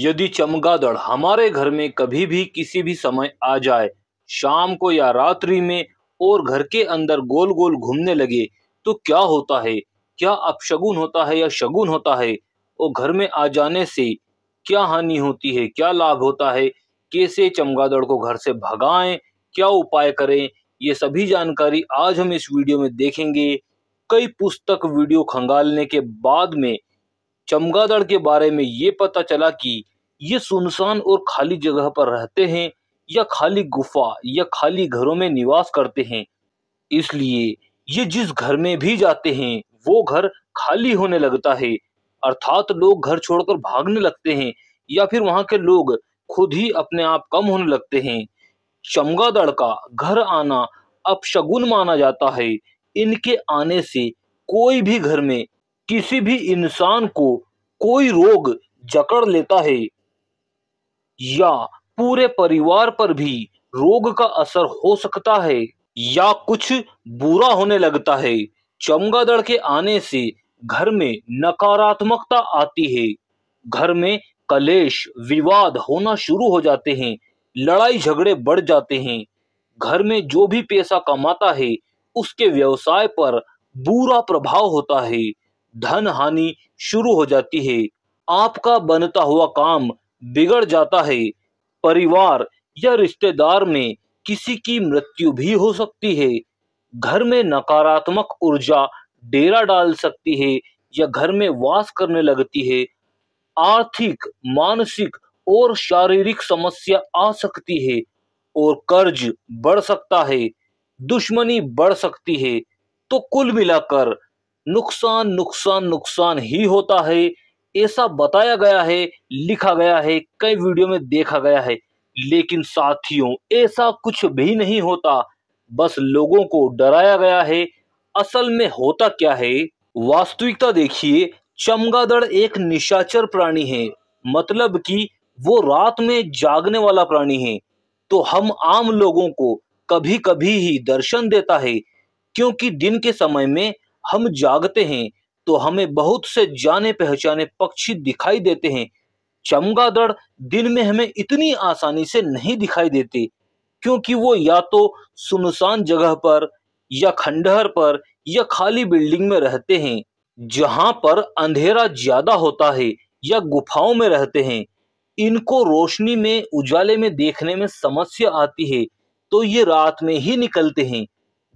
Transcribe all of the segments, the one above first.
यदि चमगादड़ हमारे घर में कभी भी किसी भी समय आ जाए शाम को या रात्रि में और घर के अंदर गोल गोल घूमने लगे तो क्या होता है क्या अपशगुन होता है या शगुन होता है और घर में आ जाने से क्या हानि होती है क्या लाभ होता है कैसे चमगादड़ को घर से भगाएं क्या उपाय करें ये सभी जानकारी आज हम इस वीडियो में देखेंगे कई पुस्तक वीडियो खंगालने के बाद में चमगादड़ के बारे में ये पता चला कि ये सुनसान और खाली जगह पर रहते हैं या खाली गुफा या खाली घरों में निवास करते हैं इसलिए ये जिस घर में भी जाते हैं वो घर खाली होने लगता है अर्थात लोग घर छोड़कर भागने लगते हैं या फिर वहाँ के लोग खुद ही अपने आप कम होने लगते हैं चमगादड़ का घर आना अपशगुन माना जाता है इनके आने से कोई भी घर में किसी भी इंसान को कोई रोग जकड़ लेता है या पूरे परिवार पर भी रोग का असर हो सकता है या कुछ बुरा होने लगता है चमगादड़ के आने से घर में नकारात्मकता आती है घर में कलेश विवाद होना शुरू हो जाते हैं लड़ाई झगड़े बढ़ जाते हैं घर में जो भी पैसा कमाता है उसके व्यवसाय पर बुरा प्रभाव होता है धन हानि शुरू हो जाती है आपका बनता हुआ काम बिगड़ जाता है परिवार या रिश्तेदार में किसी की मृत्यु भी हो सकती है घर में नकारात्मक ऊर्जा डेरा डाल सकती है या घर में वास करने लगती है आर्थिक मानसिक और शारीरिक समस्या आ सकती है और कर्ज बढ़ सकता है दुश्मनी बढ़ सकती है तो कुल मिलाकर नुकसान नुकसान नुकसान ही होता है ऐसा बताया गया है लिखा गया है कई वीडियो में देखा गया है लेकिन साथियों ऐसा कुछ भी नहीं होता बस लोगों को डराया गया है असल में होता क्या है वास्तविकता देखिए चमगादड़ एक निशाचर प्राणी है मतलब कि वो रात में जागने वाला प्राणी है तो हम आम लोगों को कभी कभी ही दर्शन देता है क्योंकि दिन के समय में हम जागते हैं तो हमें बहुत से जाने पहचाने पक्षी दिखाई देते हैं चमगादड़ दिन में हमें इतनी आसानी से नहीं दिखाई देते क्योंकि वो या तो सुनसान जगह पर या खंडहर पर या खाली बिल्डिंग में रहते हैं जहां पर अंधेरा ज्यादा होता है या गुफाओं में रहते हैं इनको रोशनी में उजाले में देखने में समस्या आती है तो ये रात में ही निकलते हैं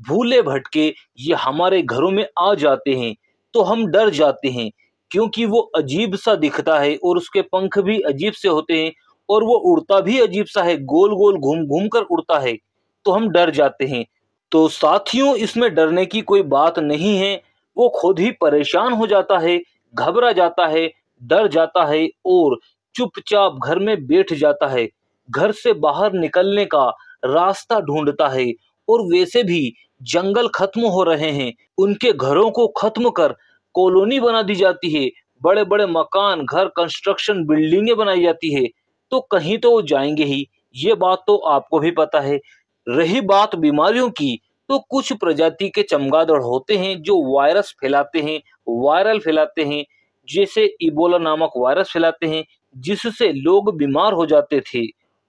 भूले भटके ये हमारे घरों में आ जाते हैं तो हम डर जाते हैं क्योंकि वो अजीब सा दिखता है और उसके पंख भी अजीब से होते हैं और वो उड़ता भी अजीब सा है गोल गोल घूम घूम कर उड़ता है तो हम डर जाते हैं तो साथियों इसमें डरने की कोई बात नहीं है वो खुद ही परेशान हो जाता है घबरा जाता है डर जाता है और चुपचाप घर में बैठ जाता है घर से बाहर निकलने का रास्ता ढूंढता है और वैसे भी जंगल खत्म हो रहे हैं उनके घरों को खत्म कर कॉलोनी बना दी जाती है बड़े बड़े मकान घर कंस्ट्रक्शन बिल्डिंगें बनाई जाती है तो कहीं तो वो जाएंगे ही ये बात तो आपको भी पता है रही बात बीमारियों की तो कुछ प्रजाति के चमगादड़ होते हैं जो वायरस फैलाते हैं वायरल फैलाते हैं जैसे इबोला नामक वायरस फैलाते हैं जिससे लोग बीमार हो जाते थे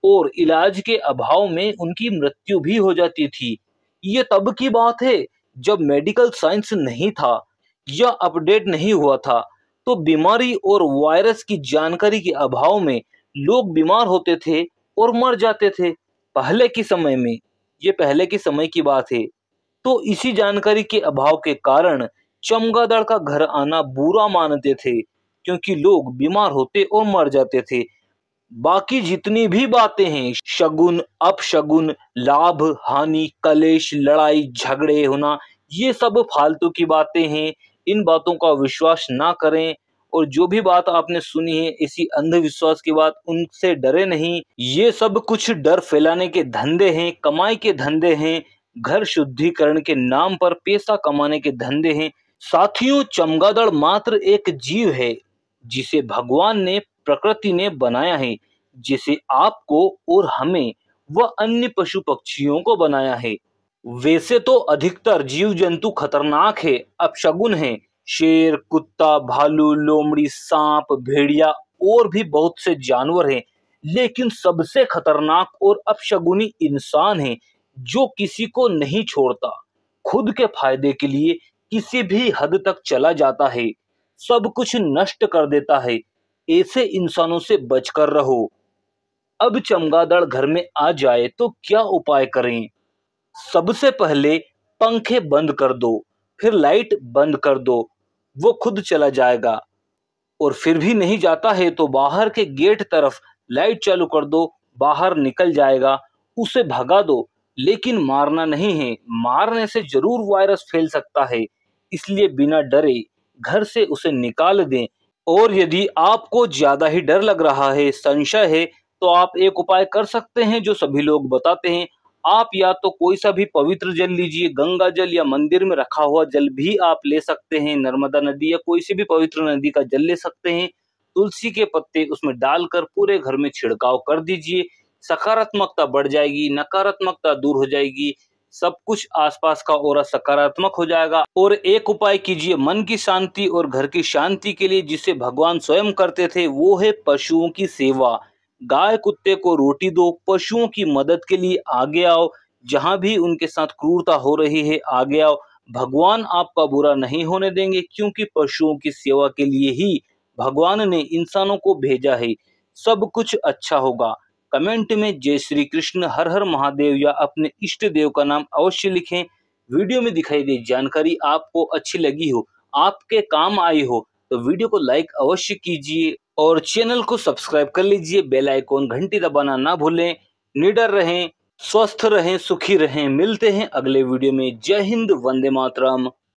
और इलाज के अभाव में उनकी मृत्यु भी हो जाती थी ये तब की बात है जब मेडिकल साइंस नहीं था या अपडेट नहीं हुआ था तो बीमारी और वायरस की जानकारी के अभाव में लोग बीमार होते थे और मर जाते थे पहले के समय में ये पहले के समय की बात है तो इसी जानकारी के अभाव के कारण चमगादड़ का घर आना बुरा मानते थे क्योंकि लोग बीमार होते और मर जाते थे बाकी जितनी भी बातें हैं शगुन अपशगुन लाभ हानि कलेश लड़ाई झगड़े होना ये सब फालतू की बातें हैं इन बातों का विश्वास ना करें और जो भी बात आपने सुनी है इसी अंधविश्वास की बात उनसे डरे नहीं ये सब कुछ डर फैलाने के धंधे हैं कमाई के धंधे हैं घर शुद्धिकरण के नाम पर पैसा कमाने के धंधे हैं साथियों चमगादड़ मात्र एक जीव है जिसे भगवान ने प्रकृति ने बनाया है जिसे आपको और हमें व अन्य पशु पक्षियों को बनाया है वैसे तो अधिकतर जीव जंतु खतरनाक है अपशगुन है शेर कुत्ता भालू लोमड़ी सांप भेड़िया और भी बहुत से जानवर हैं लेकिन सबसे खतरनाक और अपशगुनी इंसान है जो किसी को नहीं छोड़ता खुद के फायदे के लिए किसी भी हद तक चला जाता है सब कुछ नष्ट कर देता है ऐसे इंसानों से बचकर रहो अब चमगादड़ घर में आ जाए तो क्या उपाय करें सबसे पहले पंखे बंद कर दो फिर लाइट बंद कर दो वो खुद चला जाएगा और फिर भी नहीं जाता है तो बाहर के गेट तरफ लाइट चालू कर दो बाहर निकल जाएगा उसे भगा दो लेकिन मारना नहीं है मारने से जरूर वायरस फैल सकता है इसलिए बिना डरे घर से उसे निकाल दें और यदि आपको ज़्यादा ही डर लग रहा है संशय है तो आप एक उपाय कर सकते हैं जो सभी लोग बताते हैं आप या तो कोई सा भी पवित्र जल लीजिए गंगा जल या मंदिर में रखा हुआ जल भी आप ले सकते हैं नर्मदा नदी या कोई सी भी पवित्र नदी का जल ले सकते हैं तुलसी के पत्ते उसमें डालकर पूरे घर में छिड़काव कर दीजिए सकारात्मकता बढ़ जाएगी नकारात्मकता दूर हो जाएगी सब कुछ आसपास का और सकारात्मक हो जाएगा और एक उपाय कीजिए मन की शांति और घर की शांति के लिए जिसे भगवान स्वयं करते थे वो है पशुओं की सेवा गाय कुत्ते को रोटी दो पशुओं की मदद के लिए आगे आओ जहां भी उनके साथ क्रूरता हो रही है आगे आओ भगवान आपका बुरा नहीं होने देंगे क्योंकि पशुओं की सेवा के लिए ही भगवान ने इंसानों को भेजा है सब कुछ अच्छा होगा कमेंट में जय श्री कृष्ण हर हर महादेव या अपने इष्ट देव का नाम अवश्य लिखें वीडियो में दिखाई गई जानकारी आपको अच्छी लगी हो आपके काम आई हो तो वीडियो को लाइक अवश्य कीजिए और चैनल को सब्सक्राइब कर लीजिए बेल आइकॉन घंटी दबाना ना भूलें निडर रहें स्वस्थ रहें सुखी रहें मिलते हैं अगले वीडियो में जय हिंद वंदे मातरम